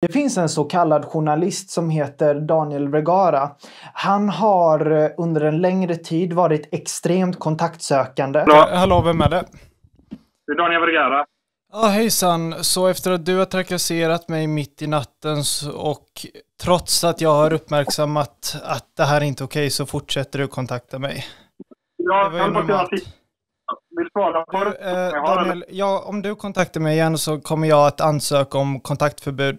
Det finns en så kallad journalist som heter Daniel Vergara. Han har eh, under en längre tid varit extremt kontaktsökande. Hallå, eh, Hallå vem är det? Det är Daniel Vergara. Ja, ah, hejsan. Så efter att du har trakasserat mig mitt i natten och trots att jag har uppmärksammat att det här är inte är okej så fortsätter du kontakta mig. Ja, det var ju normalt. Du, eh, Daniel, ja, om du kontaktar mig igen så kommer jag att ansöka om kontaktförbud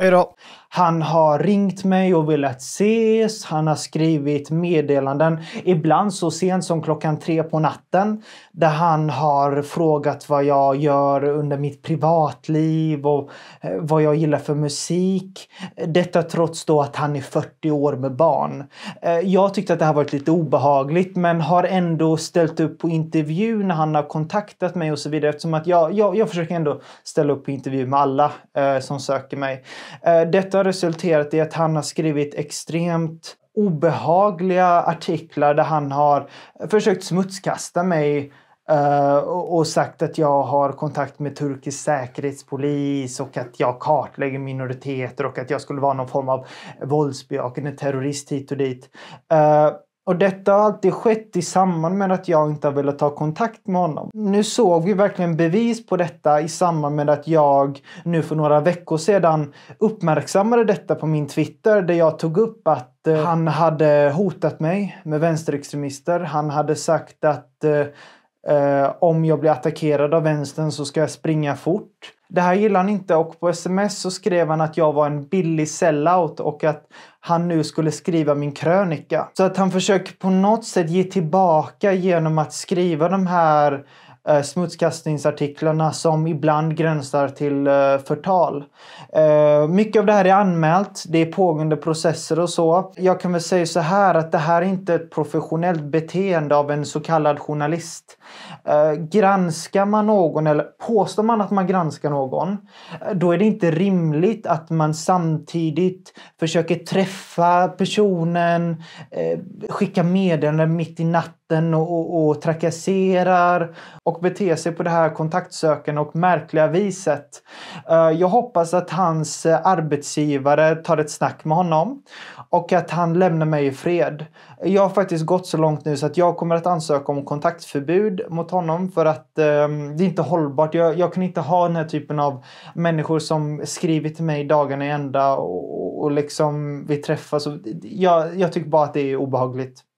Hej då! Han har ringt mig och velat ses. Han har skrivit meddelanden, ibland så sent som klockan tre på natten, där han har frågat vad jag gör under mitt privatliv och eh, vad jag gillar för musik. Detta trots då att han är 40 år med barn. Eh, jag tyckte att det här varit lite obehagligt, men har ändå ställt upp på intervju när han har kontaktat mig och så vidare eftersom att jag, jag, jag försöker ändå ställa upp på intervju med alla eh, som söker mig. Eh, detta har resulterat i att han har skrivit extremt obehagliga artiklar där han har försökt smutskasta mig eh, och sagt att jag har kontakt med turkisk säkerhetspolis och att jag kartlägger minoriteter och att jag skulle vara någon form av våldsbejakande terrorist hit och dit. Eh, och detta har alltid skett i samband med att jag inte har velat ta kontakt med honom. Nu såg vi verkligen bevis på detta i samband med att jag nu för några veckor sedan uppmärksammade detta på min Twitter där jag tog upp att eh, han hade hotat mig med vänsterextremister. Han hade sagt att eh, Eh, om jag blir attackerad av vänstern så ska jag springa fort. Det här gillar han inte och på sms så skrev han att jag var en billig sellout och att han nu skulle skriva min krönika. Så att han försöker på något sätt ge tillbaka genom att skriva de här eh, smutskastningsartiklarna som ibland gränsar till eh, förtal. Eh, mycket av det här är anmält, det är pågående processer och så. Jag kan väl säga så här att det här är inte ett professionellt beteende av en så kallad journalist. Eh, granskar man någon eller påstår man att man granskar någon, eh, då är det inte rimligt att man samtidigt försöker träffa personen, eh, skicka meddelanden mitt i natten möten och, och, och trakasserar och beter sig på det här kontaktsökande och märkliga viset. Eh, jag hoppas att hans eh, arbetsgivare tar ett snack med honom och att han lämnar mig i fred. Jag har faktiskt gått så långt nu så att jag kommer att ansöka om kontaktförbud mot honom för att eh, det är inte hållbart. Jag, jag, kan inte ha den här typen av människor som skriver till mig dagarna i ända och, och liksom vi träffas. jag, jag tycker bara att det är obehagligt.